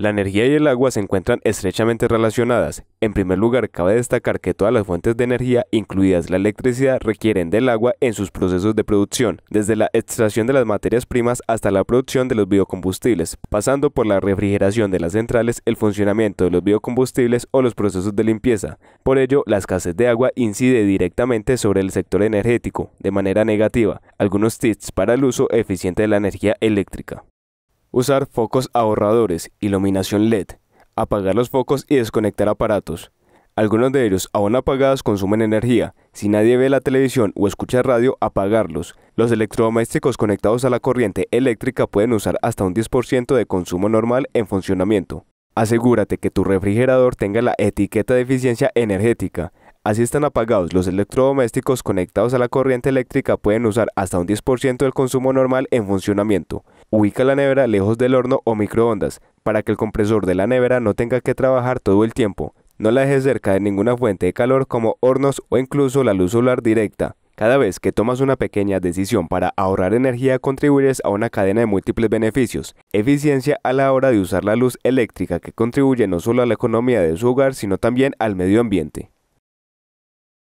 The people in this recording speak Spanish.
La energía y el agua se encuentran estrechamente relacionadas. En primer lugar, cabe destacar que todas las fuentes de energía, incluidas la electricidad, requieren del agua en sus procesos de producción, desde la extracción de las materias primas hasta la producción de los biocombustibles, pasando por la refrigeración de las centrales, el funcionamiento de los biocombustibles o los procesos de limpieza. Por ello, la escasez de agua incide directamente sobre el sector energético, de manera negativa. Algunos tips para el uso eficiente de la energía eléctrica. Usar focos ahorradores, iluminación LED, apagar los focos y desconectar aparatos. Algunos de ellos, aún apagados, consumen energía. Si nadie ve la televisión o escucha radio, apagarlos. Los electrodomésticos conectados a la corriente eléctrica pueden usar hasta un 10% de consumo normal en funcionamiento. Asegúrate que tu refrigerador tenga la etiqueta de eficiencia energética. Así están apagados, los electrodomésticos conectados a la corriente eléctrica pueden usar hasta un 10% del consumo normal en funcionamiento. Ubica la nevera lejos del horno o microondas, para que el compresor de la nevera no tenga que trabajar todo el tiempo. No la dejes cerca de ninguna fuente de calor como hornos o incluso la luz solar directa. Cada vez que tomas una pequeña decisión para ahorrar energía contribuyes a una cadena de múltiples beneficios. Eficiencia a la hora de usar la luz eléctrica que contribuye no solo a la economía de su hogar sino también al medio ambiente.